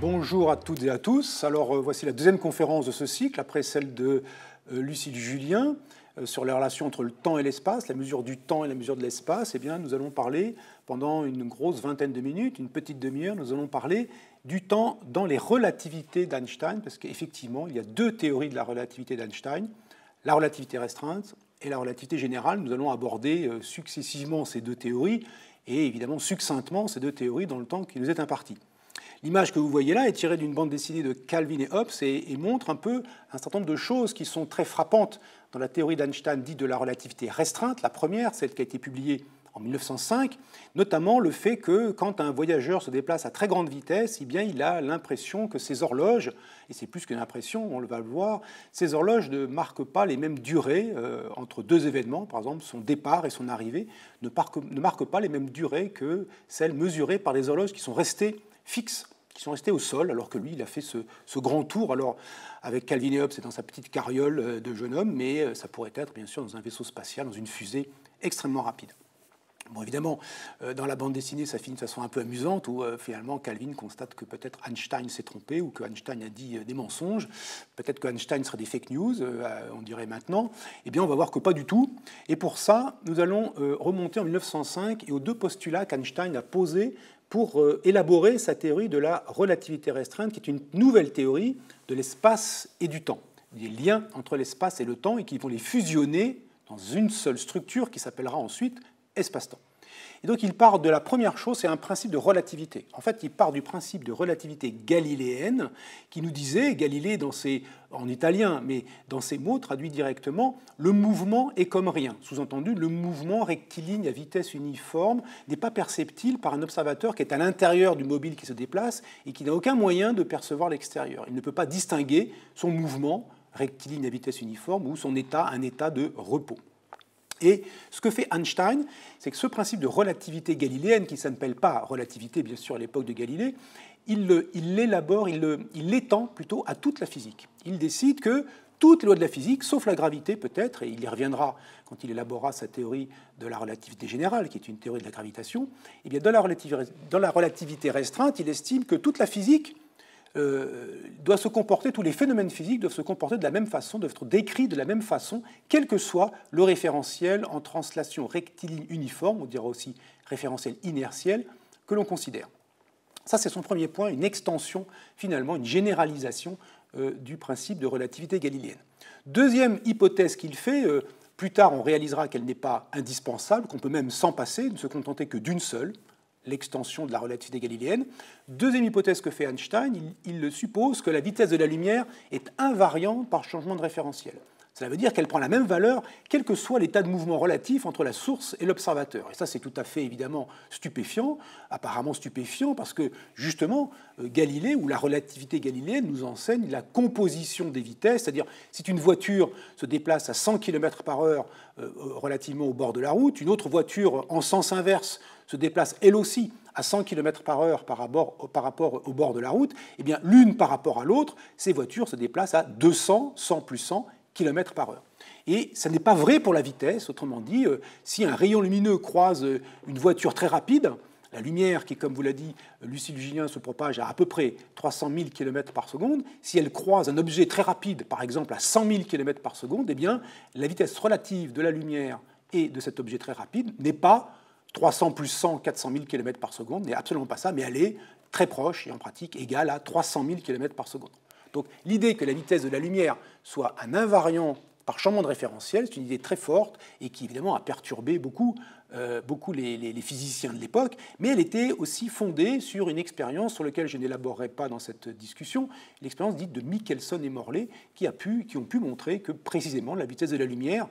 Bonjour à toutes et à tous. Alors euh, voici la deuxième conférence de ce cycle, après celle de euh, Lucille Julien euh, sur les relations entre le temps et l'espace, la mesure du temps et la mesure de l'espace. Eh bien, nous allons parler pendant une grosse vingtaine de minutes, une petite demi-heure, nous allons parler du temps dans les relativités d'Einstein, parce qu'effectivement, il y a deux théories de la relativité d'Einstein, la relativité restreinte et la relativité générale. Nous allons aborder euh, successivement ces deux théories et évidemment succinctement ces deux théories dans le temps qui nous est imparti. L'image que vous voyez là est tirée d'une bande dessinée de Calvin et Hobbes et, montre un peu un certain nombre de choses qui sont très frappantes dans la théorie d'Einstein dite de la relativité restreinte. La première, celle qui a été publiée en 1905, notamment le fait que quand un voyageur se déplace à très grande vitesse, eh bien, il a l'impression que ses horloges, et c'est plus qu'une impression, on le va le voir, ces horloges ne marquent pas les mêmes durées euh, entre deux événements, par exemple son départ et son arrivée, ne marquent, pas les mêmes durées que celles mesurées par les horloges qui sont restées fixes qui sont restées au sol, alors que lui, il a fait ce, ce grand tour. Alors, avec Calvin et Hobbes, c'est dans sa petite carriole euh, de jeune homme, mais euh, ça pourrait être, bien sûr, dans un vaisseau spatial, dans une fusée extrêmement rapide évidemment, euh, dans la bande dessinée, ça finit de façon un peu amusante, où euh, finalement Calvin constate que peut-être Einstein s'est trompé ou que Einstein a dit euh, des mensonges. Peut-être que Einstein serait des fake news, on dirait maintenant. Eh bien, on va voir que pas du tout. Et pour ça, nous allons remonter en 1905 et aux deux postulats qu'Einstein a posés pour élaborer sa théorie de la relativité restreinte, qui est une nouvelle théorie de l'espace et du temps, des liens entre l'espace et le temps, et qui vont les fusionner dans une seule structure qui s'appellera ensuite espace-temps. Et donc il part de la première chose, c'est un principe de relativité. En fait, il part du principe de relativité galiléenne qui nous disait, Galilée en italien, mais dans ses mots traduits directement, le mouvement est comme rien. Sous-entendu, le mouvement rectiligne à vitesse uniforme n'est pas perceptible par un observateur qui est à l'intérieur du mobile qui se déplace et qui n'a aucun moyen de percevoir l'extérieur. Il ne peut pas distinguer son mouvement rectiligne à vitesse uniforme ou son état, un état de repos. Et ce que fait Einstein, c'est que ce principe de relativité galiléenne, qui ne s'appelle pas relativité bien sûr à l'époque de Galilée, il l'élabore, il l'étend plutôt à toute la physique. Il décide que toutes les lois de la physique, sauf la gravité peut-être, et il y reviendra quand il élaborera sa théorie de la relativité générale, qui est une théorie de la gravitation, et eh bien dans la relativité restreinte, il estime que toute la physique euh, doit se comporter, tous les phénomènes physiques doivent se comporter de la même façon, doivent être décrits de la même façon, quel que soit le référentiel en translation rectiligne uniforme, on dira aussi référentiel inertiel, que l'on considère. Ça, c'est son premier point, une extension, finalement, une généralisation euh, du principe de relativité galiléenne. Deuxième hypothèse qu'il fait, euh, plus tard on réalisera qu'elle n'est pas indispensable, qu'on peut même s'en passer, ne se contenter que d'une seule, l'extension de la relativité galiléenne. Deuxième hypothèse que fait Einstein, il, le suppose que la vitesse de la lumière est invariante par changement de référentiel. Cela veut dire qu'elle prend la même valeur quel que soit l'état de mouvement relatif entre la source et l'observateur. Et ça, c'est tout à fait évidemment stupéfiant, apparemment stupéfiant, parce que justement, euh, Galilée ou la relativité galiléenne nous enseigne la composition des vitesses, c'est-à-dire si une voiture se déplace à 100 km par heure euh, euh, relativement au bord de la route, une autre voiture en sens inverse se déplace elle aussi à 100 km par heure par rapport, au bord de la route, eh bien l'une par rapport à l'autre, ces voitures se déplacent à 200, 100 plus 100 km par heure. Et ce n'est pas vrai pour la vitesse, autrement dit, euh, si un rayon lumineux croise euh, une voiture très rapide, la lumière qui, comme vous l'a dit euh, Lucille Julien, se propage à à peu près 300 000 km par seconde, si elle croise un objet très rapide, par exemple à 100 000 km par seconde, eh bien, la vitesse relative de la lumière et de cet objet très rapide n'est pas 300 plus 100, 400 000 km par seconde n'est absolument pas ça, mais elle est très proche et en pratique égale à 300 000 km par seconde. Donc l'idée que la vitesse de la lumière soit un invariant par changement de référentiel, c'est une idée très forte et qui évidemment a perturbé beaucoup, euh, beaucoup les, les, physiciens de l'époque, mais elle était aussi fondée sur une expérience sur laquelle je n'élaborerai pas dans cette discussion, l'expérience dite de Michelson et Morley, qui, a pu, qui ont pu montrer que précisément la vitesse de la lumière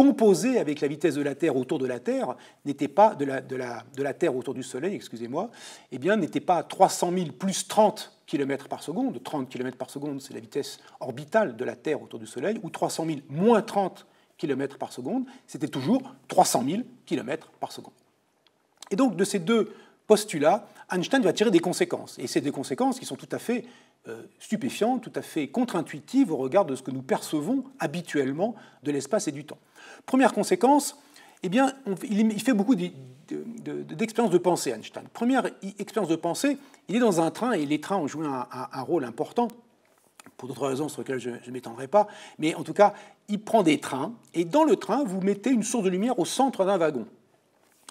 composé avec la vitesse de la Terre autour de la Terre n'était pas de la, de, de la, Terre autour du Soleil, excusez-moi, eh bien n'était pas 300 000 plus 30 km par seconde, 30 km par seconde c'est la vitesse orbitale de la Terre autour du Soleil, ou 300 000 moins 30 km par seconde, c'était toujours 300 000 km par seconde. Et donc de ces deux postulats, Einstein va tirer des conséquences, et c'est des conséquences qui sont tout à fait euh, stupéfiante, tout à fait contre-intuitive au regard de ce que nous percevons habituellement de l'espace et du temps. Première conséquence, eh bien, il, fait beaucoup d'expériences de pensée, Einstein. Première expérience de pensée, il est dans un train, et les trains ont joué un, un rôle important, pour d'autres raisons sur lesquelles je ne m'étendrai pas, mais en tout cas, il prend des trains, et dans le train, vous mettez une source de lumière au centre d'un wagon.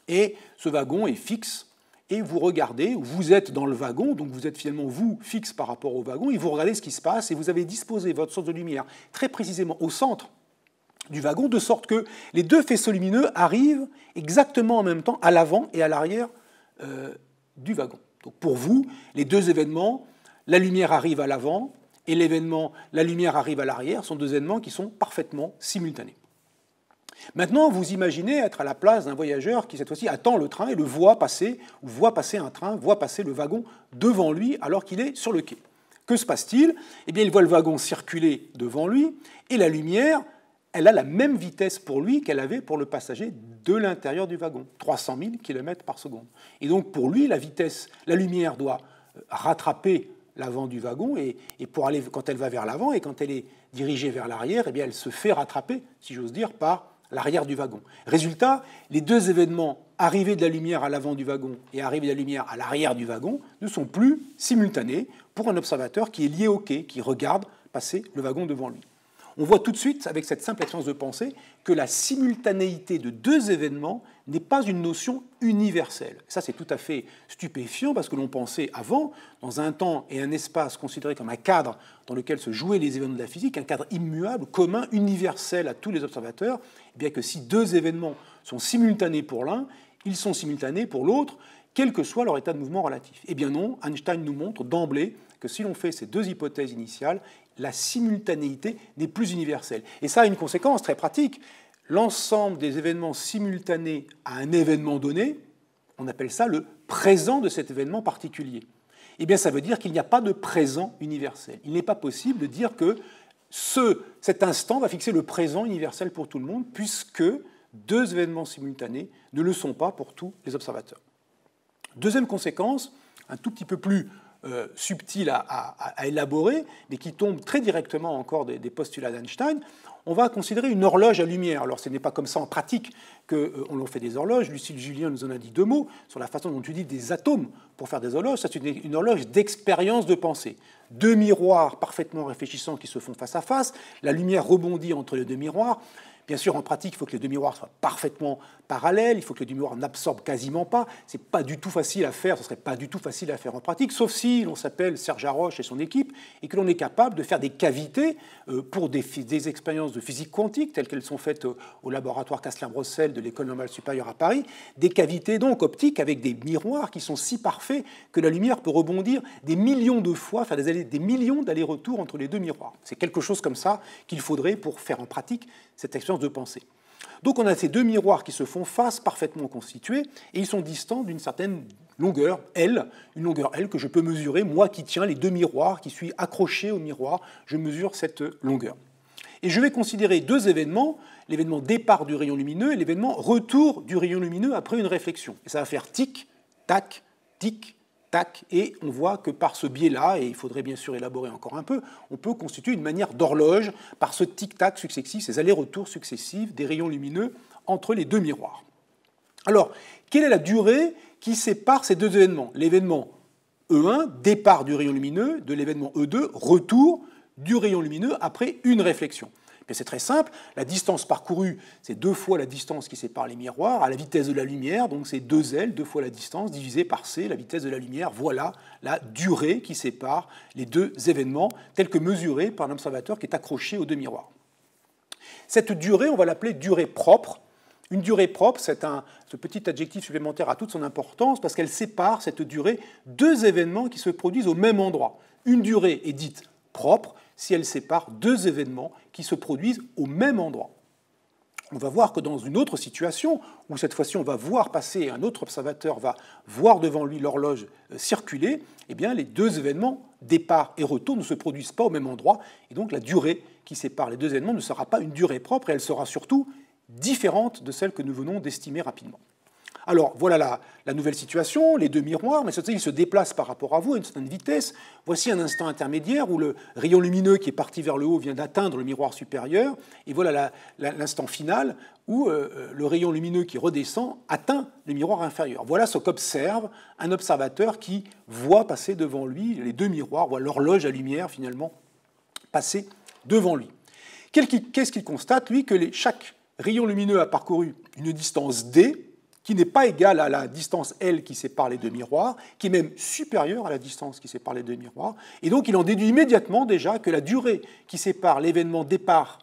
Et ce wagon est fixe et vous regardez, vous êtes dans le wagon, donc vous êtes finalement vous fixe par rapport au wagon, et vous regardez ce qui se passe, et vous avez disposé votre source de lumière très précisément au centre du wagon, de sorte que les deux faisceaux lumineux arrivent exactement en même temps à l'avant et à l'arrière euh, du wagon. Donc pour vous, les deux événements, la lumière arrive à l'avant et l'événement, la lumière arrive à l'arrière, sont deux événements qui sont parfaitement simultanés. Maintenant, vous imaginez être à la place d'un voyageur qui, cette fois-ci, attend le train et le voit passer, ou voit passer un train, voit passer le wagon devant lui alors qu'il est sur le quai. Que se passe-t-il Eh bien, il voit le wagon circuler devant lui et la lumière, elle a la même vitesse pour lui qu'elle avait pour le passager de l'intérieur du wagon, 300 000 km par seconde. Et donc, pour lui, la vitesse, la lumière doit euh, rattraper l'avant du wagon et, et, pour aller quand elle va vers l'avant et quand elle est dirigée vers l'arrière, eh bien elle se fait rattraper, si j'ose dire, par l'arrière du wagon. Résultat, les deux événements, arrivée de la lumière à l'avant du wagon et arrivée de la lumière à l'arrière du wagon, ne sont plus simultanés pour un observateur qui est lié au quai, qui regarde passer le wagon devant lui on voit tout de suite, avec cette simple expérience de pensée, que la simultanéité de deux événements n'est pas une notion universelle. Ça, c'est tout à fait stupéfiant parce que l'on pensait avant, dans un temps et un espace considérés comme un cadre dans lequel se jouaient les événements de la physique, un cadre immuable, commun, universel à tous les observateurs, eh bien que si deux événements sont simultanés pour l'un, ils sont simultanés pour l'autre, quel que soit leur état de mouvement relatif. Eh bien non, Einstein nous montre d'emblée que si l'on fait ces deux hypothèses initiales, la simultanéité n'est plus universelle. Et ça a une conséquence très pratique. L'ensemble des événements simultanés à un événement donné, on appelle ça le présent de cet événement particulier. Eh bien, ça veut dire qu'il n'y a pas de présent universel. Il n'est pas possible de dire que cet instant va fixer le présent universel pour tout le monde, puisque deux événements simultanés ne le sont pas pour tous les observateurs. Deuxième conséquence, un tout petit peu plus euh, subtil à, élaborer, mais qui tombe très directement encore des, postulats d'Einstein, on va considérer une horloge à lumière. Alors ce n'est pas comme ça en pratique qu'on euh, fait des horloges. Lucille Julien nous en a dit deux mots sur la façon dont tu dis des atomes pour faire des horloges. C'est une horloge d'expérience de pensée. Deux miroirs parfaitement réfléchissants qui se font face à face. La lumière rebondit entre les deux miroirs. Bien sûr, en pratique, il faut que les deux miroirs soient parfaitement parallèles, il faut que les deux miroirs n'absorbent quasiment pas. ce n'est pas du tout facile à faire, ce serait pas du tout facile à faire en pratique, sauf si l'on s'appelle Serge Haroche et son équipe et que l'on est capable de faire des cavités euh, pour des, expériences de physique quantique telles qu'elles sont faites euh, au laboratoire Kastler-Brossel de l'École normale supérieure à Paris, des cavités donc optiques avec des miroirs qui sont si parfaits que la lumière peut rebondir des millions de fois, faire des, des millions d'allers-retours entre les deux miroirs. C'est quelque chose comme ça qu'il faudrait pour faire en pratique cette expérience de pensée. Donc on a ces deux miroirs qui se font face, parfaitement constitués, et ils sont distants d'une certaine longueur L, une longueur L que je peux mesurer, moi qui tiens les deux miroirs, qui suis accroché au miroir, je mesure cette longueur. Et je vais considérer deux événements, l'événement départ du rayon lumineux et l'événement retour du rayon lumineux après une réflexion. Et ça va faire tic, tac, tic, et on voit que par ce biais-là, et il faudrait bien sûr élaborer encore un peu, on peut constituer une manière d'horloge par ce tic-tac successif, ces allers-retours successifs des rayons lumineux entre les deux miroirs. Alors, quelle est la durée qui sépare ces deux événements L'événement E1, départ du rayon lumineux, de l'événement E2, retour du rayon lumineux après une réflexion c'est très simple, la distance parcourue, c'est deux fois la distance qui sépare les miroirs à la vitesse de la lumière, donc c'est 2L, deux fois la distance, divisé par C, la vitesse de la lumière. Voilà la durée qui sépare les deux événements, tels que mesurés par l'observateur qui est accroché aux deux miroirs. Cette durée, on va l'appeler durée propre, une durée propre, c'est un ce petit adjectif supplémentaire à toute son importance parce qu'elle sépare cette durée deux événements qui se produisent au même endroit. Une durée est dite propre, si elle sépare deux événements qui se produisent au même endroit. On va voir que dans une autre situation, où cette fois-ci on va voir passer, un autre observateur va voir devant lui l'horloge euh, circuler, eh bien les deux événements, départ et retour, ne se produisent pas au même endroit, et donc la durée qui sépare les deux événements ne sera pas une durée propre, et elle sera surtout différente de celle que nous venons d'estimer rapidement. Alors voilà la, nouvelle situation, les deux miroirs, mais ils se déplacent par rapport à vous à une certaine vitesse. Voici un instant intermédiaire où le rayon lumineux qui est parti vers le haut vient d'atteindre le miroir supérieur, et voilà l'instant final où euh, euh, le rayon lumineux qui redescend atteint le miroir inférieur. Voilà ce qu'observe un observateur qui voit passer devant lui les deux miroirs, voit l'horloge à lumière finalement passer devant lui. Qu'est-ce qu'il constate, lui, que chaque rayon lumineux a parcouru une distance d qui n'est pas égale à la distance L qui sépare les deux miroirs, qui est même supérieure à la distance qui sépare les deux miroirs. Et donc il en déduit immédiatement déjà que la durée qui sépare l'événement départ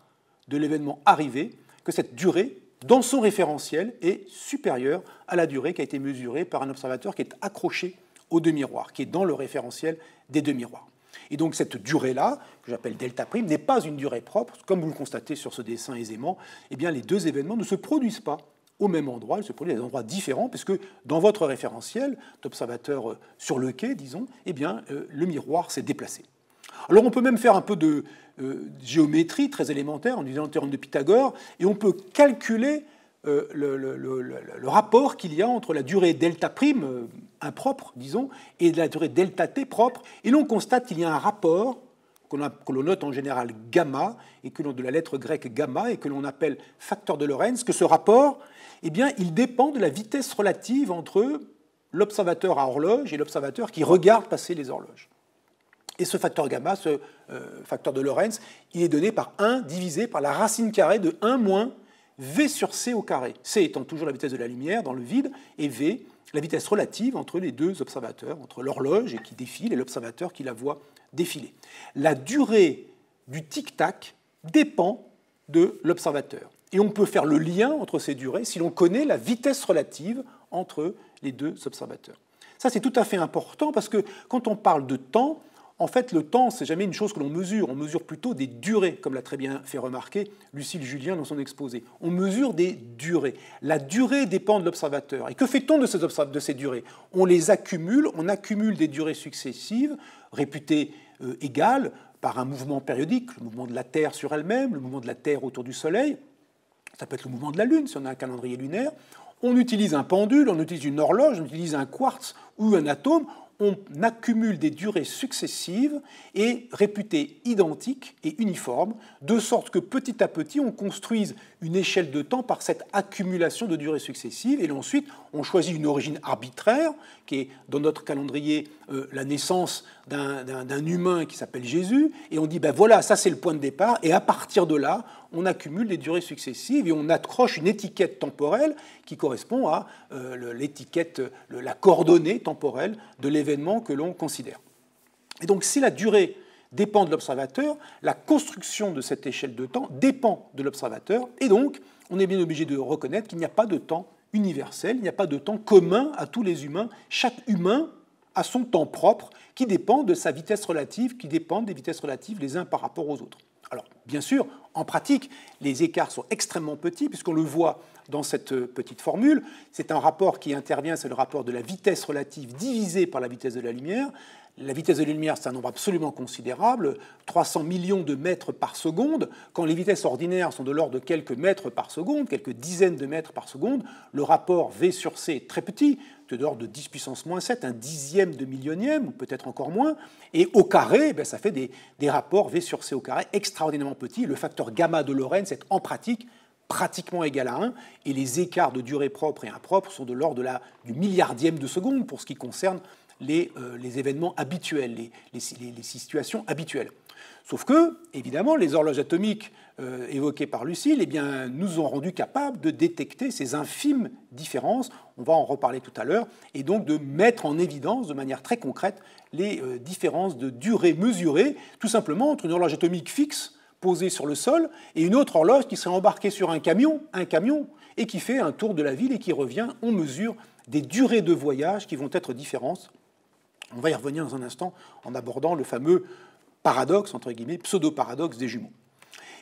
de l'événement arrivé, que cette durée, dans son référentiel, est supérieure à la durée qui a été mesurée par un observateur qui est accroché aux deux miroirs, qui est dans le référentiel des deux miroirs. Et donc cette durée-là, que j'appelle delta prime, n'est pas une durée propre. Comme vous le constatez sur ce dessin aisément, eh bien, les deux événements ne se produisent pas au même endroit, elle se produit à des endroits différents, puisque dans votre référentiel d'observateur euh, sur le quai, disons, eh bien, euh, le miroir s'est déplacé. Alors on peut même faire un peu de euh, géométrie très élémentaire, en utilisant le théorème de Pythagore, et on peut calculer le, rapport qu'il y a entre la durée delta prime impropre, disons, et la durée delta t propre, et l'on constate qu'il y a un rapport que l'on note en général gamma, et que l'on de la lettre grecque gamma, et que l'on appelle facteur de Lorentz, que ce rapport, eh bien, il dépend de la vitesse relative entre l'observateur à horloge et l'observateur qui regarde passer les horloges. Et ce facteur gamma, ce euh, facteur de Lorentz, il est donné par 1 divisé par la racine carrée de 1 moins v sur c au carré. c étant toujours la vitesse de la lumière dans le vide, et v la vitesse relative entre les deux observateurs, entre l'horloge qui défile et l'observateur qui la voit défiler. La durée du tic-tac dépend de l'observateur. Et on peut faire le lien entre ces durées si l'on connaît la vitesse relative entre les deux observateurs. Ça, c'est tout à fait important parce que quand on parle de temps, en fait, le temps, c'est jamais une chose que l'on mesure. On mesure plutôt des durées, comme l'a très bien fait remarquer Lucille Julien dans son exposé. On mesure des durées. La durée dépend de l'observateur. Et que fait-on de, de ces durées On les accumule, on accumule des durées successives, réputées euh, égale par un mouvement périodique, le mouvement de la Terre sur elle-même, le mouvement de la Terre autour du Soleil, ça peut être le mouvement de la Lune si on a un calendrier lunaire, on utilise un pendule, on utilise une horloge, on utilise un quartz ou un atome, on accumule des durées successives et réputées identiques et uniformes, de sorte que petit à petit, on construise une échelle de temps par cette accumulation de durées successives, et ensuite, on choisit une origine arbitraire, qui est dans notre calendrier euh, la naissance d'un humain qui s'appelle Jésus, et on dit, ben voilà, ça c'est le point de départ, et à partir de là, on accumule des durées successives et on accroche une étiquette temporelle qui correspond à euh, l'étiquette, la coordonnée temporelle de l'événement que l'on considère. Et donc si la durée dépend de l'observateur, la construction de cette échelle de temps dépend de l'observateur, et donc on est bien obligé de reconnaître qu'il n'y a pas de temps universel, il n'y a pas de temps commun à tous les humains. Chaque humain à son temps propre, qui dépend de sa vitesse relative, qui dépend des vitesses relatives les uns par rapport aux autres. Alors, bien sûr, en pratique, les écarts sont extrêmement petits, puisqu'on le voit dans cette euh, petite formule. C'est un rapport qui intervient, c'est le rapport de la vitesse relative divisée par la vitesse de la lumière. La vitesse de la lumière, c'est un nombre absolument considérable, 300 millions de mètres par seconde. Quand les vitesses ordinaires sont de l'ordre de quelques mètres par seconde, quelques dizaines de mètres par seconde, le rapport V sur C est très petit de l'ordre de 10 puissance moins 7, un dixième de millionième, ou peut-être encore moins. Et au carré, eh ben, ça fait des, des, rapports V sur C au carré extraordinairement petits. Le facteur gamma de Lorentz est en pratique pratiquement égal à 1, et les écarts de durée propre et impropre sont de l'ordre du milliardième de seconde pour ce qui concerne euh, les, événements habituels, les, situations habituelles. Sauf que, évidemment, les horloges atomiques euh, évoquées par Lucille eh bien, nous ont rendu capables de détecter ces infimes différences, on va en reparler tout à l'heure, et donc de mettre en évidence de manière très concrète les euh, différences de durée mesurées, tout simplement entre une horloge atomique fixe posée sur le sol et une autre horloge qui serait embarquée sur un camion, un camion, et qui fait un tour de la ville et qui revient, on mesure des durées de voyage qui vont être différentes on va y revenir dans un instant en abordant le fameux paradoxe, entre guillemets, pseudo-paradoxe des jumeaux.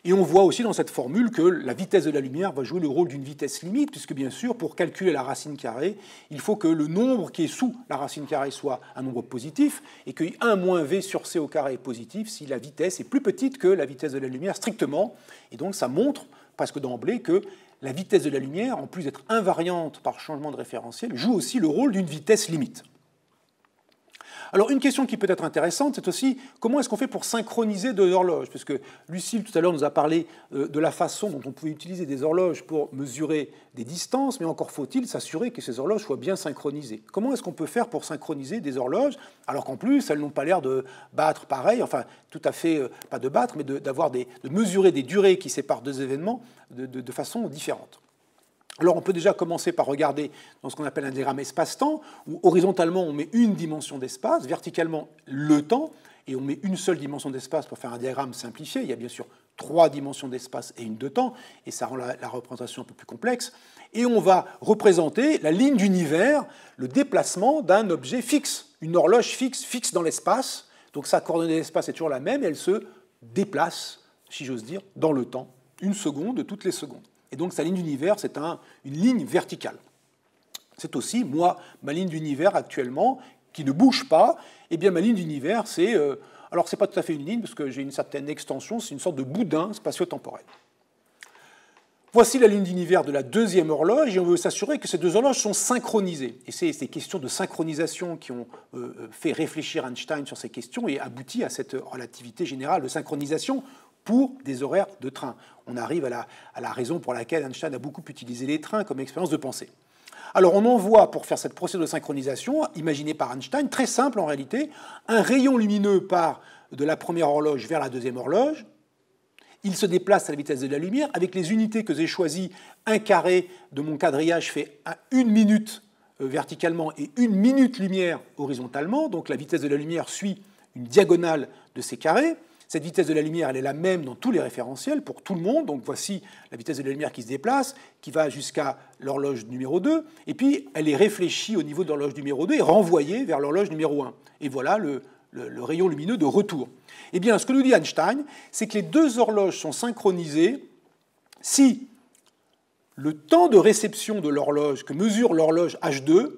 Et on voit aussi dans cette formule que la vitesse de la lumière va jouer le rôle d'une vitesse limite, puisque bien sûr, pour calculer la racine carrée, il faut que le nombre qui est sous la racine carrée soit un nombre positif, et que 1 moins v sur c au carré est positif si la vitesse est plus petite que la vitesse de la lumière strictement. Et donc ça montre, presque d'emblée, que la vitesse de la lumière, en plus d'être invariante par changement de référentiel, joue aussi le rôle d'une vitesse limite. Alors une question qui peut être intéressante, c'est aussi comment est-ce qu'on fait pour synchroniser deux horloges Parce que Lucille tout à l'heure nous a parlé euh, de la façon dont on pouvait utiliser des horloges pour mesurer des distances, mais encore faut-il s'assurer que ces horloges soient bien synchronisées. Comment est-ce qu'on peut faire pour synchroniser des horloges alors qu'en plus elles n'ont pas l'air de battre pareil, enfin tout à fait euh, pas de battre, mais de, d'avoir de mesurer des durées qui séparent deux événements de façon différente alors on peut déjà commencer par regarder dans ce qu'on appelle un diagramme espace-temps, où horizontalement on met une dimension d'espace, verticalement le temps, et on met une seule dimension d'espace pour faire un diagramme simplifié. Il y a bien sûr trois dimensions d'espace et une de temps, et ça rend la, représentation un peu plus complexe. Et on va représenter la ligne d'univers, le déplacement d'un objet fixe, une horloge fixe, fixe dans l'espace. Donc sa coordonnée d'espace est toujours la même, elle se déplace, si j'ose dire, dans le temps, une seconde toutes les secondes. Et donc sa ligne d'univers, c'est une ligne verticale. C'est aussi, moi, ma ligne d'univers actuellement, qui ne bouge pas, eh bien ma ligne d'univers, c'est... Alors, euh, alors c'est pas tout à fait une ligne, parce que j'ai une certaine extension, c'est une sorte de boudin spatio-temporel. Voici la ligne d'univers de la deuxième horloge et on veut s'assurer que ces deux horloges sont synchronisées. Et c'est ces questions de synchronisation qui ont euh, euh, fait réfléchir Einstein sur ces questions et abouti à cette relativité générale de synchronisation pour des horaires de train. On arrive à la, raison pour laquelle Einstein a beaucoup utilisé les trains comme expérience de pensée. Alors on envoie, pour faire cette procédure de synchronisation, imaginée par Einstein, très simple en réalité, un rayon lumineux part de la première horloge vers la deuxième horloge. Il se déplace à la vitesse de la lumière. Avec les unités que j'ai choisies, un carré de mon quadrillage fait à une minute euh, verticalement et une minute lumière horizontalement. Donc la vitesse de la lumière suit une diagonale de ces carrés. Cette vitesse de la lumière, elle est la même dans tous les référentiels pour tout le monde. Donc voici la vitesse de la lumière qui se déplace, qui va jusqu'à l'horloge numéro 2. Et puis elle est réfléchie au niveau de l'horloge numéro 2 et renvoyée vers l'horloge numéro 1. Et voilà le, rayon lumineux de retour. Eh bien, ce que nous dit Einstein, c'est que les deux horloges sont synchronisées si le temps de réception de l'horloge que mesure l'horloge H2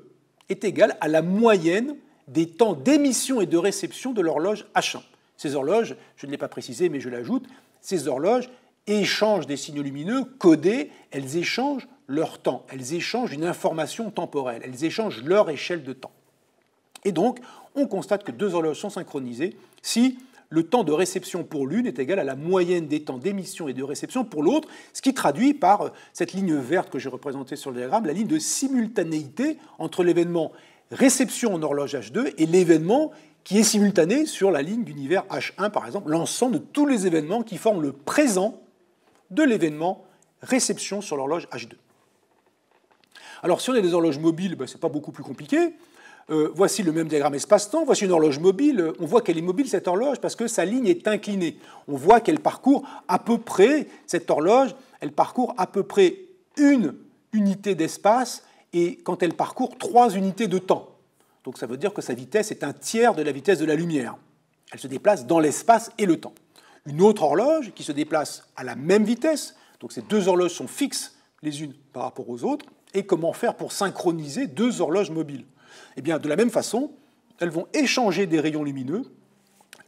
est égal à la moyenne des temps d'émission et de réception de l'horloge H1. Ces horloges, je ne l'ai pas précisé, mais je l'ajoute, ces horloges échangent des signaux lumineux codés, elles échangent leur temps, elles échangent une information temporelle, elles échangent leur échelle de temps. Et donc, on constate que deux horloges sont synchronisées si le temps de réception pour l'une est égal à la moyenne des temps d'émission et de réception pour l'autre, ce qui traduit par euh, cette ligne verte que j'ai représentée sur le diagramme, la ligne de simultanéité entre l'événement réception en horloge H2 et l'événement qui est simultanée sur la ligne d'univers H1, par exemple, l'ensemble de tous les événements qui forment le présent de l'événement réception sur l'horloge H2. Alors si on a des horloges mobiles, ben, ce n'est pas beaucoup plus compliqué. Euh, voici le même diagramme espace-temps, voici une horloge mobile, euh, on voit qu'elle est mobile cette horloge parce que sa ligne est inclinée. On voit qu'elle parcourt à peu près, cette horloge, elle parcourt à peu près une unité d'espace et quand elle parcourt trois unités de temps. Donc ça veut dire que sa vitesse est un tiers de la vitesse de la lumière. Elle se déplace dans l'espace et le temps. Une autre horloge qui se déplace à la même vitesse, donc ces deux horloges sont fixes les unes par rapport aux autres, et comment faire pour synchroniser deux horloges mobiles Eh bien, de la même façon, elles vont échanger des rayons lumineux.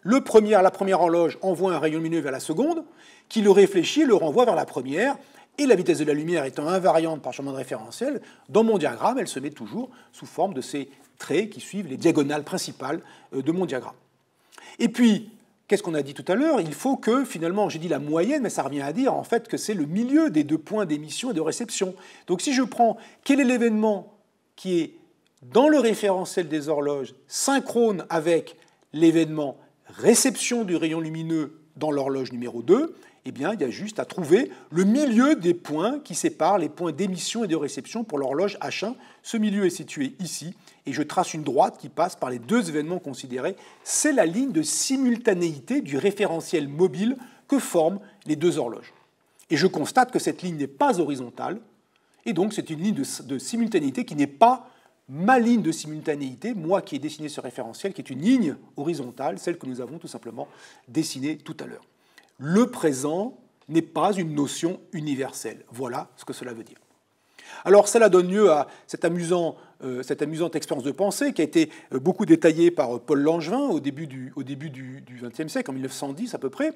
Le premier, la première horloge envoie un rayon lumineux vers la seconde, qui le réfléchit, le renvoie vers la première, et la vitesse de la lumière étant invariante par changement de référentiel, dans mon diagramme, elle se met toujours sous forme de ces traits qui suivent les diagonales principales euh, de mon diagramme. Et puis, qu'est-ce qu'on a dit tout à l'heure Il faut que, finalement, j'ai dit la moyenne, mais ça revient à dire en fait que c'est le milieu des deux points d'émission et de réception. Donc si je prends quel est l'événement qui est dans le référentiel des horloges synchrone avec l'événement réception du rayon lumineux dans l'horloge numéro 2, eh bien, il y a juste à trouver le milieu des points qui séparent les points d'émission et de réception pour l'horloge H1. Ce milieu est situé ici et je trace une droite qui passe par les deux événements considérés. C'est la ligne de simultanéité du référentiel mobile que forment les deux horloges. Et je constate que cette ligne n'est pas horizontale, et donc c'est une ligne de, simultanéité qui n'est pas ma ligne de simultanéité, moi qui ai dessiné ce référentiel, qui est une ligne horizontale, celle que nous avons tout simplement dessinée tout à l'heure. Le présent n'est pas une notion universelle. Voilà ce que cela veut dire. Alors cela donne lieu à euh, cette amusante expérience de pensée qui a été euh, beaucoup détaillée par euh, Paul Langevin au début du XXe siècle, en 1910 à peu près,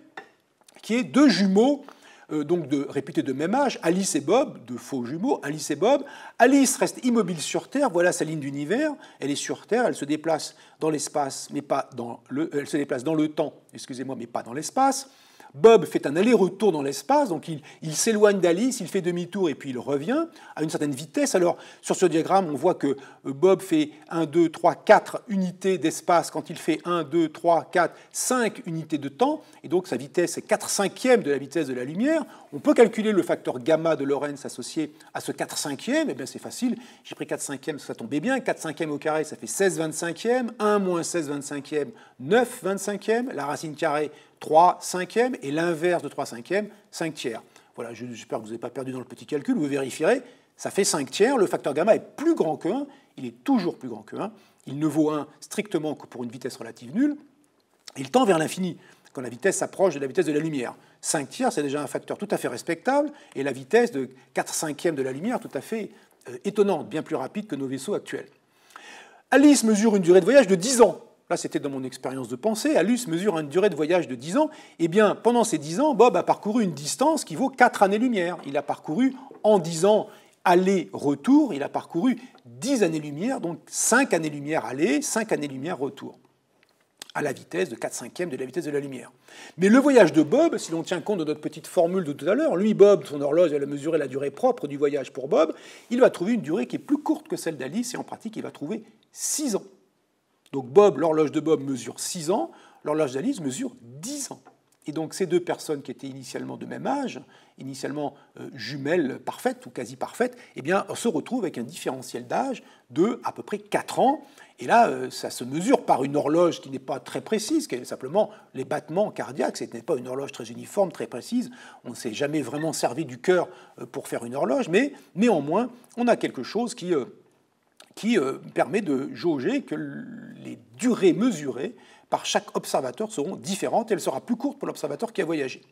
qui est deux jumeaux donc de, réputés de même âge, Alice et Bob, de faux jumeaux, Alice et Bob. Alice reste immobile sur Terre, voilà sa ligne d'univers, elle est sur Terre, elle se déplace dans l'espace, mais pas dans le, elle se déplace dans le temps, excusez-moi, mais pas dans l'espace. Bob fait un aller-retour dans l'espace, donc il, s'éloigne d'Alice, il fait demi-tour et puis il revient à une certaine vitesse. Alors sur ce diagramme, on voit que euh, Bob fait 1, 2, 3, 4 unités d'espace quand il fait 1, 2, 3, 4, 5 unités de temps, et donc sa vitesse est 4 cinquièmes de la vitesse de la lumière. On peut calculer le facteur gamma de Lorentz associé à ce 4 cinquièmes, et eh bien c'est facile, j'ai pris 4 cinquièmes, ça tombait bien, 4 cinquièmes au carré, ça fait 16 25e, 1 moins 16 25e, 9 25e, la racine carrée 3 cinquièmes et l'inverse de 3 cinquièmes, 5 tiers. Voilà, j'espère que vous n'avez pas perdu dans le petit calcul, vous vérifierez, ça fait 5 tiers, le facteur gamma est plus grand que 1, il est toujours plus grand que 1, il ne vaut 1 strictement que pour une vitesse relative nulle, il tend vers l'infini quand la vitesse s'approche de la vitesse de la lumière. 5 tiers, c'est déjà un facteur tout à fait respectable, et la vitesse de 4 cinquièmes de la lumière, tout à fait euh, étonnante, bien plus rapide que nos vaisseaux actuels. Alice mesure une durée de voyage de 10 ans là c'était dans mon expérience de pensée, Alice mesure une durée de voyage de 10 ans, et eh bien pendant ces 10 ans, Bob a parcouru une distance qui vaut 4 années-lumière. Il a parcouru en 10 ans aller-retour, il a parcouru 10 années-lumière, donc 5 années-lumière aller, 5 années-lumière retour, à la vitesse de 4 cinquièmes de la vitesse de la lumière. Mais le voyage de Bob, si l'on tient compte de notre petite formule de tout à l'heure, lui, Bob, son horloge, elle a mesuré la durée propre du voyage pour Bob, il va trouver une durée qui est plus courte que celle d'Alice, et en pratique, il va trouver 6 ans. Donc Bob, l'horloge de Bob mesure 6 ans, l'horloge d'Alice mesure 10 ans. Et donc ces deux personnes qui étaient initialement de même âge, initialement euh, jumelles parfaites ou quasi parfaites, eh bien, on se retrouvent avec un différentiel d'âge de à peu près 4 ans. Et là, euh, ça se mesure par une horloge qui n'est pas très précise, qui est simplement les battements cardiaques. Ce n'est pas une horloge très uniforme, très précise. On ne s'est jamais vraiment servi du cœur euh, pour faire une horloge, mais néanmoins, on a quelque chose qui qui euh, permet de jauger que les durées mesurées par chaque observateur seront différentes et elle sera plus courte pour l'observateur qui a voyagé.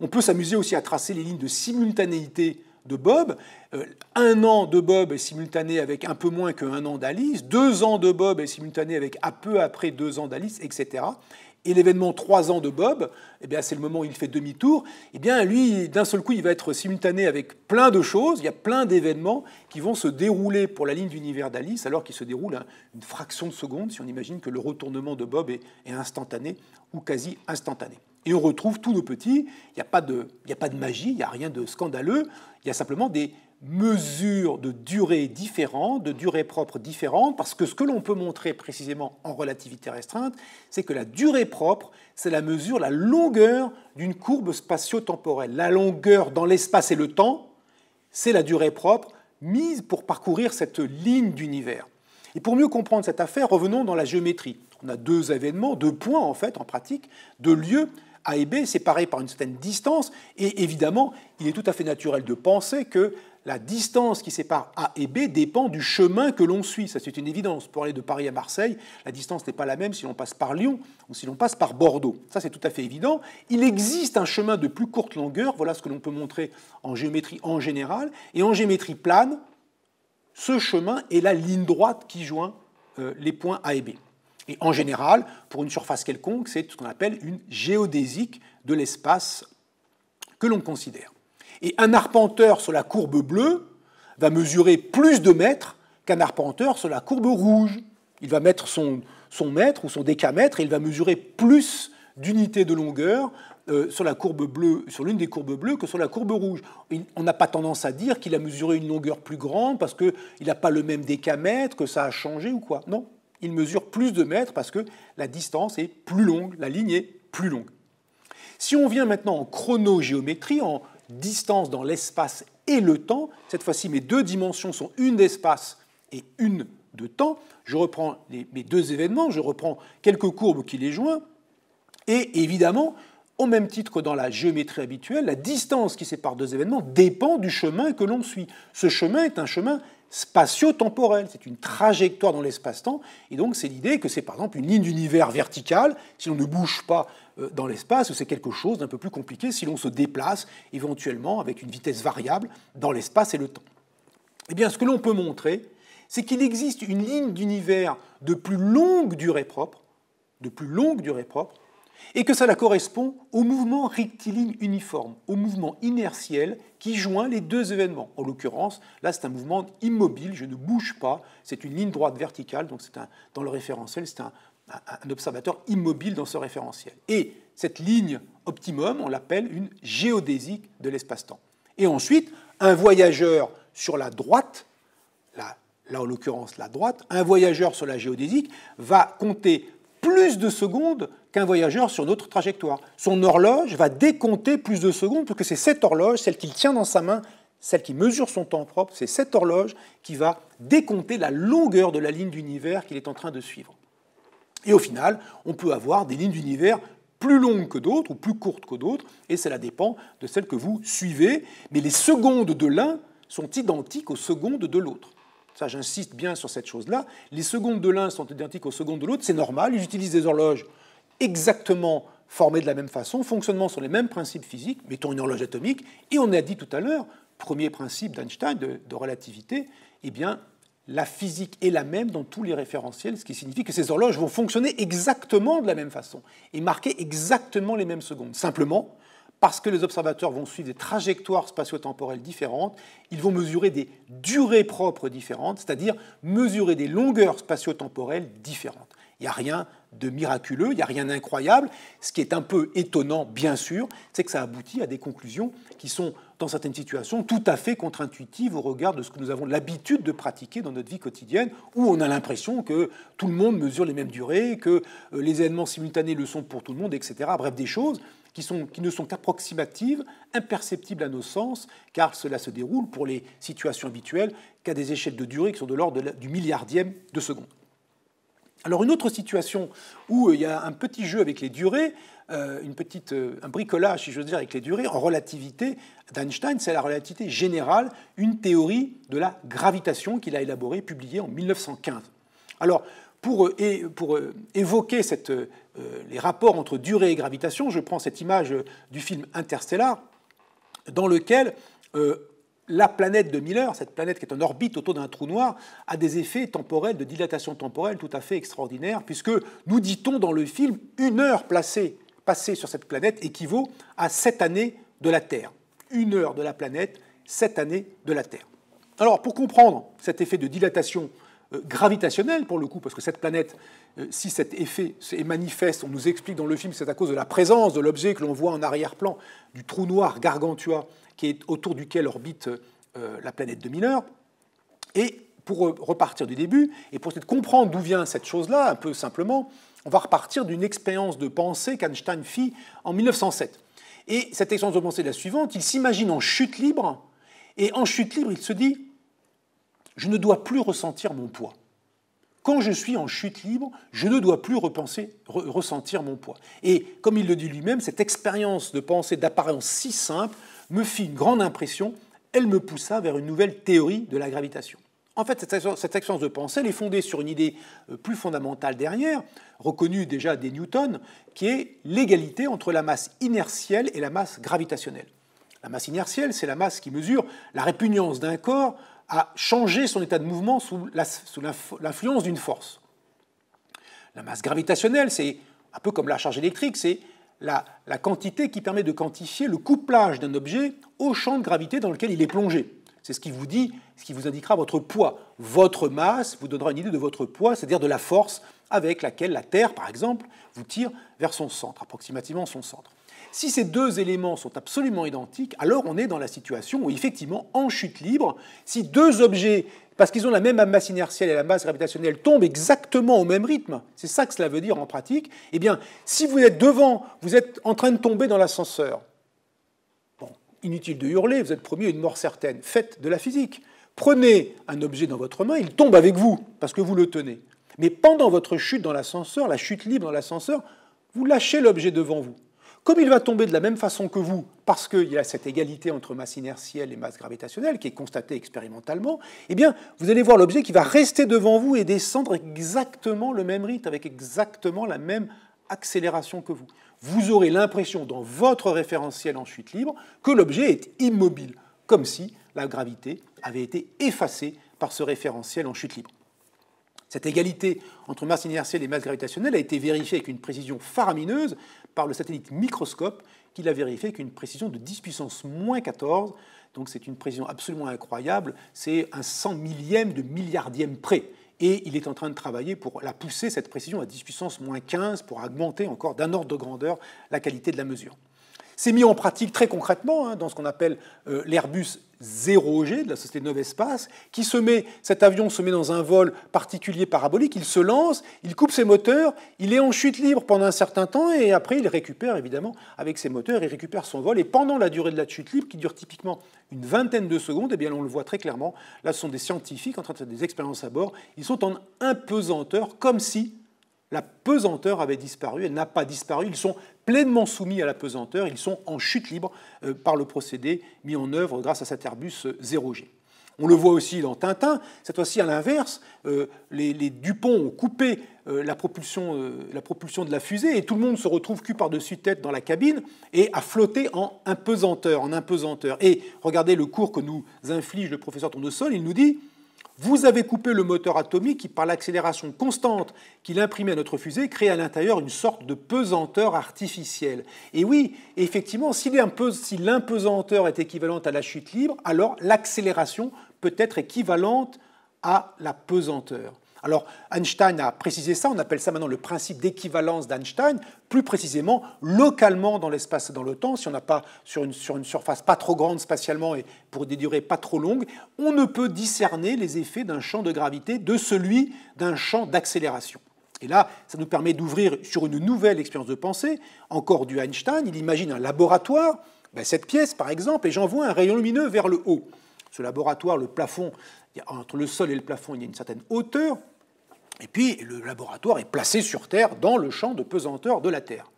On peut s'amuser aussi à tracer les lignes de simultanéité de Bob. Euh, un an de Bob est simultané avec un peu moins qu'un an d'Alice. Deux ans de Bob est simultané avec à peu après deux ans d'Alice, etc. Et l'événement 3 ans de Bob, eh bien, c'est le moment où il fait demi-tour. Eh bien, lui, d'un seul coup, il va être simultané avec plein de choses. Il y a plein d'événements qui vont se dérouler pour la ligne d'univers d'Alice, alors qu'il se déroule hein, une fraction de seconde, si on imagine que le retournement de Bob est, instantané ou quasi instantané. Et on retrouve tous nos petits. Il n'y a, pas de, il a pas de magie, il n'y a rien de scandaleux. Il y a simplement des mesures de durée différente, de durée propre différente, parce que ce que l'on peut montrer précisément en relativité restreinte, c'est que la durée propre, c'est la mesure, la longueur d'une courbe spatio-temporelle. La longueur dans l'espace et le temps, c'est la durée propre mise pour parcourir cette ligne d'univers. Et pour mieux comprendre cette affaire, revenons dans la géométrie. On a deux événements, deux points en fait, en pratique, deux lieux A et B séparés par une certaine distance. Et évidemment, il est tout à fait naturel de penser que la distance qui sépare A et B dépend du chemin que l'on suit. Ça, c'est une évidence. Pour aller de Paris à Marseille, la distance n'est pas la même si l'on passe par Lyon ou si l'on passe par Bordeaux. Ça, c'est tout à fait évident. Il existe un chemin de plus courte longueur. Voilà ce que l'on peut montrer en géométrie en général. Et en géométrie plane, ce chemin est la ligne droite qui joint euh, les points A et B. Et en général, pour une surface quelconque, c'est ce qu'on appelle une géodésique de l'espace que l'on considère. Et un arpenteur sur la courbe bleue va mesurer plus de mètres qu'un arpenteur sur la courbe rouge. Il va mettre son, son mètre ou son décamètre et il va mesurer plus d'unités de longueur euh, sur la courbe bleue, sur l'une des courbes bleues que sur la courbe rouge. on n'a pas tendance à dire qu'il a mesuré une longueur plus grande parce qu'il n'a pas le même décamètre, que ça a changé ou quoi. Non, il mesure plus de mètres parce que la distance est plus longue, la ligne est plus longue. Si on vient maintenant en chronogéométrie, en, distance dans l'espace et le temps. Cette fois-ci, mes deux dimensions sont une d'espace et une de temps. Je reprends mes deux événements, je reprends quelques courbes qui les joignent. Et évidemment, au même titre que dans la géométrie habituelle, la distance qui sépare deux événements dépend du chemin que l'on suit. Ce chemin est un chemin spatio-temporelle. C'est une trajectoire dans l'espace-temps. Et donc, c'est l'idée que c'est par exemple une ligne d'univers verticale, si l'on ne bouge pas euh, dans l'espace, ou c'est quelque chose d'un peu plus compliqué si l'on se déplace éventuellement avec une vitesse variable dans l'espace et le temps. Eh bien, ce que l'on peut montrer, c'est qu'il existe une ligne d'univers de plus longue durée propre, de plus longue durée propre, et que cela correspond au mouvement rectiligne uniforme, au mouvement inertiel qui joint les deux événements. En l'occurrence, là c'est un mouvement immobile, je ne bouge pas, c'est une ligne droite verticale, donc c'est dans le référentiel, c'est un, observateur immobile dans ce référentiel. Et cette ligne optimum, on l'appelle une géodésique de l'espace-temps. Et ensuite, un voyageur sur la droite, là en l'occurrence la droite, un voyageur sur la géodésique va compter plus de secondes qu'un voyageur sur notre trajectoire. Son horloge va décompter plus de secondes parce que c'est cette horloge, celle qu'il tient dans sa main, celle qui mesure son temps propre, c'est cette horloge qui va décompter la longueur de la ligne d'univers qu'il est en train de suivre. Et au final, on peut avoir des lignes d'univers plus longues que d'autres ou plus courtes que d'autres, et cela dépend de celle que vous suivez, mais les secondes de l'un sont identiques aux secondes de l'autre ça j'insiste bien sur cette chose-là, les secondes de l'un sont identiques aux secondes de l'autre, c'est normal, ils utilisent des horloges exactement formées de la même façon, fonctionnement sur les mêmes principes physiques, mettons une horloge atomique, et on a dit tout à l'heure, premier principe d'Einstein de, relativité, eh bien, la physique est la même dans tous les référentiels, ce qui signifie que ces horloges vont fonctionner exactement de la même façon et marquer exactement les mêmes secondes. Simplement, parce que les observateurs vont suivre des trajectoires spatio-temporelles différentes, ils vont mesurer des durées propres différentes, c'est-à-dire mesurer des longueurs spatio-temporelles différentes. Il n'y a rien de miraculeux, il n'y a rien d'incroyable. Ce qui est un peu étonnant, bien sûr, c'est que ça aboutit à des conclusions qui sont, dans certaines situations, tout à fait contre-intuitives au regard de ce que nous avons l'habitude de pratiquer dans notre vie quotidienne, où on a l'impression que tout le monde mesure les mêmes durées, que euh, les événements simultanés le sont pour tout le monde, etc. Bref, des choses qui, sont, qui ne sont qu'approximatives, imperceptibles à nos sens, car cela se déroule pour les situations habituelles qu'à des échelles de durée qui sont de l'ordre du milliardième de seconde. Alors une autre situation où euh, il y a un petit jeu avec les durées, euh, une petite, euh, un bricolage, si je veux dire, avec les durées en relativité d'Einstein, c'est la relativité générale, une théorie de la gravitation qu'il a élaborée, publiée en 1915. Alors pour, et, euh, pour euh, évoquer euh, les rapports entre durée et gravitation, je prends cette image du film Interstellar, dans lequel la planète de Miller, cette planète qui est en orbite autour d'un trou noir, a des effets temporels, de dilatation temporelle tout à fait extraordinaires, puisque nous dit-on dans le film, une heure placée, passée sur cette planète équivaut à sept années de la Terre. Une heure de la planète, sept années de la Terre. Alors pour comprendre cet effet de dilatation euh, gravitationnelle, pour le coup, parce que cette planète, euh, si cet effet est manifeste, on nous explique dans le film, c'est à cause de la présence de l'objet que l'on voit en arrière-plan, du trou noir Gargantua, qui est autour duquel orbite euh, la planète de Miller. Et pour repartir du début, et pour peut comprendre d'où vient cette chose-là, un peu simplement, on va repartir d'une expérience de pensée qu'Einstein fit en 1907. Et cette expérience de pensée est la suivante, il s'imagine en chute libre, et en chute libre, il se dit, je ne dois plus ressentir mon poids. Quand je suis en chute libre, je ne dois plus ressentir mon poids. Et comme il le dit lui-même, cette expérience de pensée d'apparence si simple me fit une grande impression. Elle me poussa vers une nouvelle théorie de la gravitation. En fait, cette expérience de pensée, elle est fondée sur une idée euh, plus fondamentale derrière, reconnue déjà des Newton, qui est l'égalité entre la masse inertielle et la masse gravitationnelle. La masse inertielle, c'est la masse qui mesure la répugnance d'un corps à changer son état de mouvement sous l'influence d'une force. La masse gravitationnelle, c'est un peu comme la charge électrique, c'est la, quantité qui permet de quantifier le couplage d'un objet au champ de gravité dans lequel il est plongé. C'est ce qui vous dit, ce qui vous indiquera votre poids. Votre masse vous donnera une idée de votre poids, c'est-à-dire de la force avec laquelle la Terre, par exemple, vous tire vers son centre, approximativement son centre. Si ces deux éléments sont absolument identiques, alors on est dans la situation où effectivement, en chute libre, si deux objets, parce qu'ils ont la même masse inertielle et la masse gravitationnelle, tombent exactement au même rythme, c'est ça que cela veut dire en pratique, eh bien, si vous êtes devant, vous êtes en train de tomber dans l'ascenseur, bon, inutile de hurler, vous êtes promis à une mort certaine. Faites de la physique. Prenez un objet dans votre main, il tombe avec vous, parce que vous le tenez. Mais pendant votre chute dans l'ascenseur, la chute libre dans l'ascenseur, vous lâchez l'objet devant vous. Comme il va tomber de la même façon que vous, parce qu'il y a cette égalité entre masse inertielle et masse gravitationnelle qui est constatée expérimentalement, eh bien, vous allez voir l'objet qui va rester devant vous et descendre exactement le même rythme, avec exactement la même accélération que vous. Vous aurez l'impression, dans votre référentiel en chute libre, que l'objet est immobile, comme si la gravité avait été effacée par ce référentiel en chute libre. Cette égalité entre masse inertielle et masse gravitationnelle a été vérifiée avec une précision faramineuse par le satellite Microscope, qui l'a vérifié avec une précision de 10 puissance moins 14. Donc c'est une précision absolument incroyable, c'est un cent millième de milliardième près. Et il est en train de travailler pour la pousser, cette précision, à 10 puissance moins 15, pour augmenter encore d'un ordre de grandeur la qualité de la mesure. C'est mis en pratique très concrètement hein, dans ce qu'on appelle euh, l'Airbus 0G de la société espace qui se met, cet avion se met dans un vol particulier parabolique, il se lance, il coupe ses moteurs, il est en chute libre pendant un certain temps et après il récupère évidemment avec ses moteurs, il récupère son vol et pendant la durée de la chute libre qui dure typiquement une vingtaine de secondes, eh bien on le voit très clairement, là ce sont des scientifiques en train de faire des expériences à bord, ils sont en impesanteur comme si la pesanteur avait disparu, elle n'a pas disparu. Ils sont pleinement soumis à la pesanteur, ils sont en chute libre euh, par le procédé mis en œuvre grâce à cet Airbus 0G. Euh, On le voit aussi dans Tintin, cette fois-ci à l'inverse, euh, les, Dupont ont coupé la, propulsion, de la fusée et tout le monde se retrouve cul par-dessus tête dans la cabine et a flotté en impesanteur, en impesanteur. Et regardez le cours que nous inflige le professeur Tournesol, il nous dit vous avez coupé le moteur atomique qui, par l'accélération constante qu'il imprimait à notre fusée, crée à l'intérieur une sorte de pesanteur artificielle. Et oui, effectivement, si l'impesanteur est équivalente à la chute libre, alors l'accélération peut être équivalente à la pesanteur. Alors Einstein a précisé ça, on appelle ça maintenant le principe d'équivalence d'Einstein, plus précisément localement dans l'espace et dans le temps, si on n'a pas sur une, surface pas trop grande spatialement et pour des durées pas trop longues, on ne peut discerner les effets d'un champ de gravité de celui d'un champ d'accélération. Et là, ça nous permet d'ouvrir sur une nouvelle expérience de pensée, encore du Einstein. Il imagine un laboratoire, ben, cette pièce par exemple, et j'envoie un rayon lumineux vers le haut. Ce laboratoire, le plafond, entre le sol et le plafond, il y a une certaine hauteur. Et puis le laboratoire est placé sur Terre dans le champ de pesanteur de la Terre.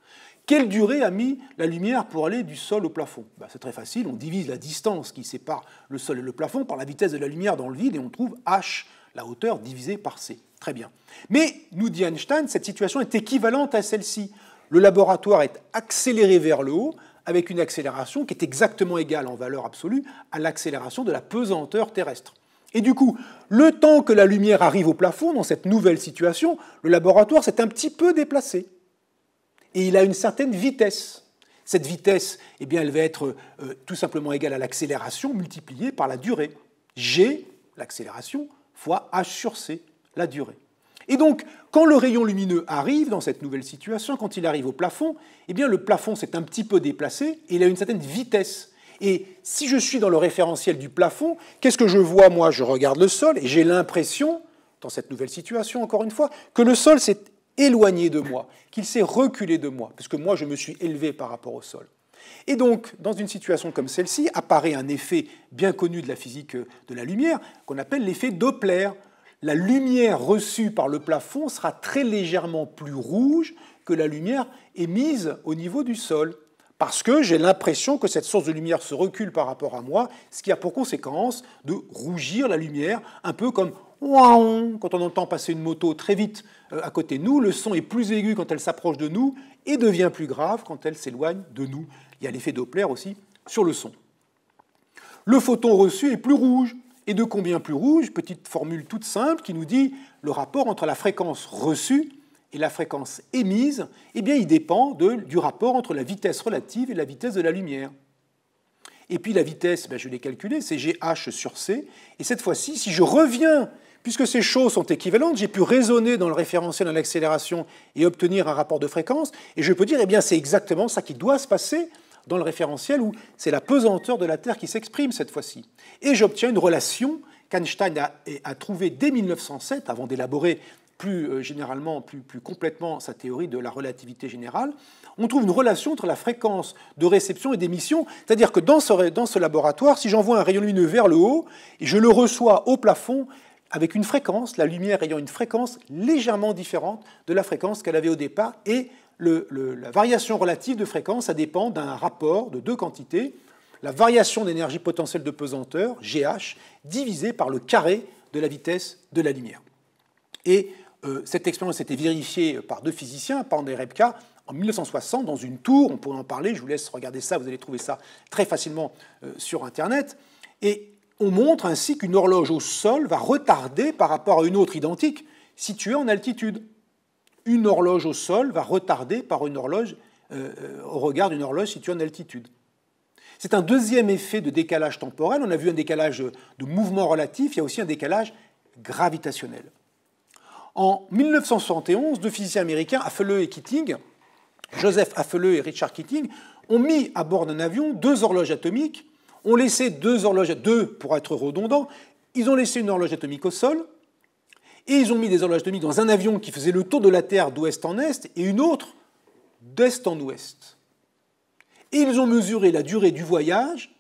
Quelle durée a mis la lumière pour aller du sol au plafond ben, C'est très facile, on divise la distance qui sépare le sol et le plafond par la vitesse de la lumière dans le vide et on trouve h, la hauteur divisée par c. Très bien. Mais, nous dit Einstein, cette situation est équivalente à celle-ci. Le laboratoire est accéléré vers le haut avec une accélération qui est exactement égale en valeur absolue à l'accélération de la pesanteur terrestre. Et du coup, le temps que la lumière arrive au plafond, dans cette nouvelle situation, le laboratoire s'est un petit peu déplacé. Et il a une certaine vitesse. Cette vitesse, eh elle va être euh, tout simplement égale à l'accélération multipliée par la durée. G, l'accélération, fois h sur c, la durée. Et donc, quand le rayon lumineux arrive dans cette nouvelle situation, quand il arrive au plafond, eh bien, le plafond s'est un petit peu déplacé et il a une certaine vitesse. Et si je suis dans le référentiel du plafond, qu'est-ce que je vois Moi, je regarde le sol et j'ai l'impression, dans cette nouvelle situation, encore une fois, que le sol s'est éloigné de moi, qu'il s'est reculé de moi, puisque moi, je me suis élevé par rapport au sol. Et donc, dans une situation comme celle-ci, apparaît un effet bien connu de la physique euh, de la lumière, qu'on appelle l'effet Doppler. La lumière reçue par le plafond sera très légèrement plus rouge que la lumière émise au niveau du sol parce que j'ai l'impression que cette source de lumière se recule par rapport à moi, ce qui a pour conséquence de rougir la lumière, un peu comme quand on entend passer une moto très vite euh, à côté de nous, le son est plus aigu quand elle s'approche de nous et devient plus grave quand elle s'éloigne de nous. Il y a l'effet Doppler aussi sur le son. Le photon reçu est plus rouge. Et de combien plus rouge Petite formule toute simple qui nous dit le rapport entre la fréquence reçue et la fréquence émise, eh bien, il dépend du rapport entre la vitesse relative et la vitesse de la lumière. Et puis la vitesse, ben, je l'ai calculée, c'est GH sur C. Et cette fois-ci, si je reviens, puisque ces choses sont équivalentes, j'ai pu raisonner dans le référentiel en l'accélération et obtenir un rapport de fréquence. Et je peux dire, eh bien, c'est exactement ça qui doit se passer dans le référentiel où c'est la pesanteur de la Terre qui s'exprime cette fois-ci. Et j'obtiens une relation qu'Einstein a, a trouvée dès 1907, avant d'élaborer plus euh, généralement, plus, complètement sa théorie de la relativité générale, on trouve une relation entre la fréquence de réception et d'émission. C'est-à-dire que dans ce, laboratoire, si j'envoie un rayon lumineux vers le haut et je le reçois au plafond, avec une fréquence, la lumière ayant une fréquence légèrement différente de la fréquence qu'elle avait au départ. Et la variation relative de fréquence, ça dépend d'un rapport de deux quantités, la variation d'énergie potentielle de pesanteur, GH, divisée par le carré de la vitesse de la lumière. Et euh, cette expérience a été vérifiée par deux physiciens, Pand et Rebka, en 1960 dans une tour. On pourrait en parler, je vous laisse regarder ça, vous allez trouver ça très facilement euh, sur Internet. Et on montre ainsi qu'une horloge au sol va retarder par rapport à une autre identique située en altitude. Une horloge au sol va retarder par une horloge euh, au regard d'une horloge située en altitude. C'est un deuxième effet de décalage temporel. On a vu un décalage de mouvement relatif, il y a aussi un décalage gravitationnel. En 1971, deux physiciens américains, Affeleux et Keating, Joseph Affeleux et Richard Keating, ont mis à bord d'un avion deux horloges atomiques, ont laissé deux horloges, deux pour être redondants, ils ont laissé une horloge atomique au sol, et ils ont mis des horloges atomiques dans un avion qui faisait le tour de la Terre d'ouest en est, et une autre d'est en ouest. Et ils ont mesuré la durée du voyage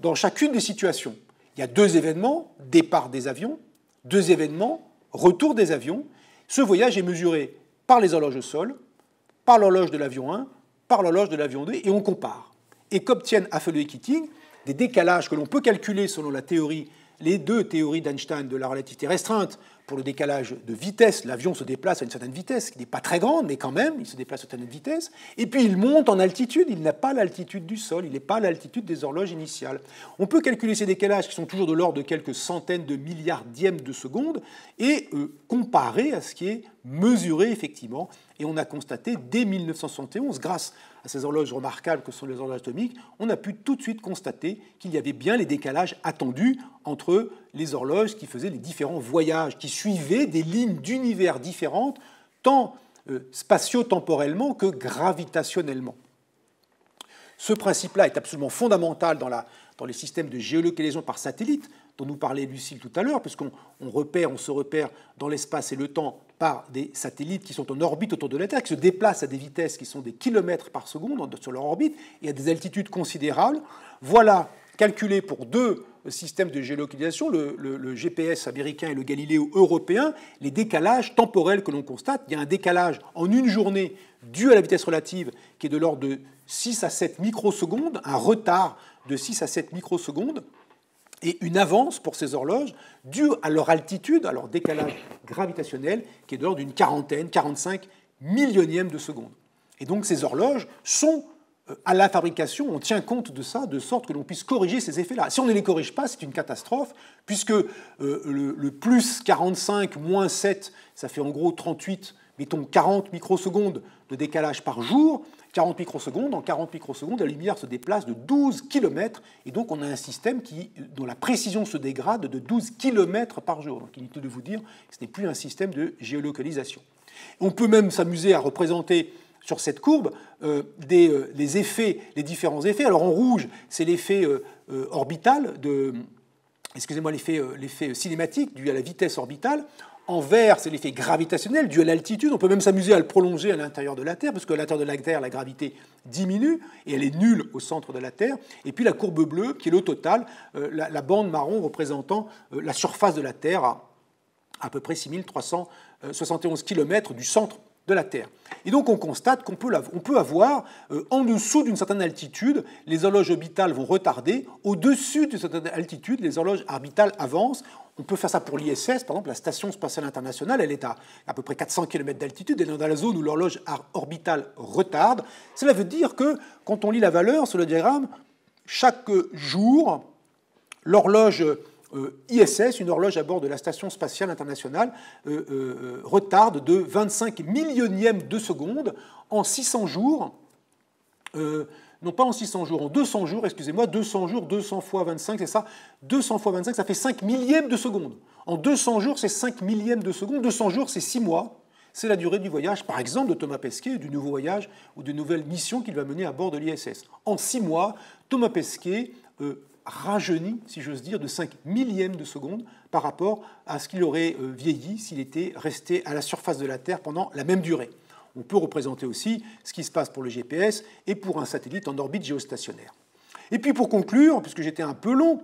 dans chacune des situations. Il y a deux événements, départ des avions, deux événements, retour des avions. Ce voyage est mesuré par les horloges au sol, par l'horloge de l'avion 1, par l'horloge de l'avion 2, et on compare. Et qu'obtiennent à et Keating Des décalages que l'on peut calculer selon la théorie, les deux théories d'Einstein de la relativité restreinte, pour le décalage de vitesse. L'avion se déplace à une certaine vitesse, qui n'est pas très grande, mais quand même, il se déplace à une certaine vitesse. Et puis il monte en altitude, il n'a pas l'altitude du sol, il n'est pas l'altitude des horloges initiales. On peut calculer ces décalages qui sont toujours de l'ordre de quelques centaines de milliardièmes de seconde et euh, comparer à ce qui est Mesuré effectivement. Et on a constaté dès 1971, grâce à ces horloges remarquables que sont les horloges atomiques, on a pu tout de suite constater qu'il y avait bien les décalages attendus entre les horloges qui faisaient les différents voyages, qui suivaient des lignes d'univers différentes, tant euh, spatio-temporellement que gravitationnellement. Ce principe-là est absolument fondamental dans, la, dans les systèmes de géolocalisation par satellite, dont nous parlait Lucille tout à l'heure, puisqu'on repère, on se repère dans l'espace et le temps par des satellites qui sont en orbite autour de la Terre, qui se déplacent à des vitesses qui sont des kilomètres par seconde sur leur orbite et à des altitudes considérables. Voilà calculé pour deux systèmes de géolocalisation, le, GPS américain et le Galiléo européen, les décalages temporels que l'on constate. Il y a un décalage en une journée dû à la vitesse relative qui est de l'ordre de 6 à 7 microsecondes, un retard de 6 à 7 microsecondes et une avance pour ces horloges due à leur altitude, à leur décalage gravitationnel, qui est de d'une quarantaine, 45 millionième de seconde. Et donc ces horloges sont euh, à la fabrication, on tient compte de ça de sorte que l'on puisse corriger ces effets-là. Si on ne les corrige pas, c'est une catastrophe, puisque euh, le, plus 45, moins 7, ça fait en gros 38 mettons 40 microsecondes de décalage par jour, 40 microsecondes, en 40 microsecondes, la lumière se déplace de 12 km, et donc on a un système qui, dont la précision se dégrade de 12 km par jour. Donc il tout de vous dire, que ce n'est plus un système de géolocalisation. On peut même s'amuser à représenter sur cette courbe euh, des, euh, les effets, les différents effets. Alors en rouge, c'est l'effet euh, orbital de excusez-moi, l'effet, cinématique dû à la vitesse orbitale en vert, c'est l'effet gravitationnel dû à l'altitude. On peut même s'amuser à le prolonger à l'intérieur de la Terre, parce qu'à l'intérieur de la Terre, la gravité diminue et elle est nulle au centre de la Terre. Et puis la courbe bleue, qui est le total, euh, la, bande marron représentant euh, la surface de la Terre à à peu près 6371 km du centre de la Terre. Et donc on constate qu'on peut, on peut avoir, euh, en dessous d'une certaine altitude, les horloges orbitales vont retarder, au-dessus d'une certaine altitude, les horloges orbitales avancent. On peut faire ça pour l'ISS, par exemple, la Station spatiale internationale, elle est à à peu près 400 km d'altitude, elle est dans la zone où l'horloge orbitale retarde. Cela veut dire que quand on lit la valeur sur le diagramme, chaque euh, jour, l'horloge euh, ISS, une horloge à bord de la Station spatiale internationale, euh, retarde de 25 millionièmes de seconde en 600 jours non pas en 600 jours, en 200 jours, excusez-moi, 200 jours, 200 fois 25, c'est ça 200 fois 25, ça fait 5 millièmes de seconde. En 200 jours, c'est 5 millièmes de seconde. 200 jours, c'est 6 mois. C'est la durée du voyage, par exemple, de Thomas Pesquet, du nouveau voyage ou de nouvelles missions qu'il va mener à bord de l'ISS. En 6 mois, Thomas Pesquet euh, rajeunit, si j'ose dire, de 5 millièmes de seconde par rapport à ce qu'il aurait euh, vieilli s'il était resté à la surface de la Terre pendant la même durée on peut représenter aussi ce qui se passe pour le GPS et pour un satellite en orbite géostationnaire. Et puis pour conclure, puisque j'étais un peu long,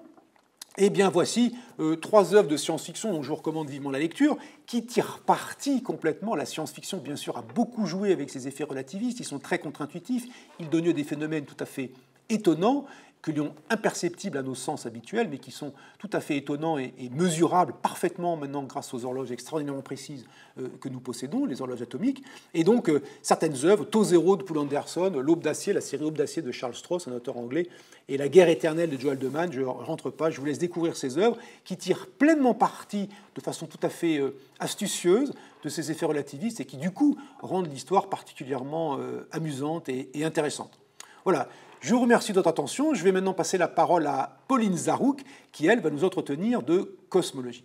eh bien voici euh, trois œuvres de science-fiction dont je vous recommande vivement la lecture, qui tirent parti complètement. La science-fiction, bien sûr, a beaucoup joué avec ses effets relativistes, ils sont très contre-intuitifs, ils donnent lieu à des phénomènes tout à fait étonnants, que l'on imperceptibles à nos sens habituels, mais qui sont tout à fait étonnants et, mesurables parfaitement maintenant grâce aux horloges extraordinairement précises euh, que nous possédons, les horloges atomiques. Et donc, euh, certaines œuvres, Taux zéro de Poul Anderson, L'Aube d'acier, la série Aube d'acier de Charles Strauss, un auteur anglais, et La guerre éternelle de Joel Deman, je ne rentre pas, je vous laisse découvrir ces œuvres qui tirent pleinement parti de façon tout à fait euh, astucieuse de ces effets relativistes et qui, du coup, rendent l'histoire particulièrement amusante et, et intéressante. Voilà, je vous remercie de votre attention. Je vais maintenant passer la parole à Pauline Zarouk, qui, elle, va nous entretenir de cosmologie.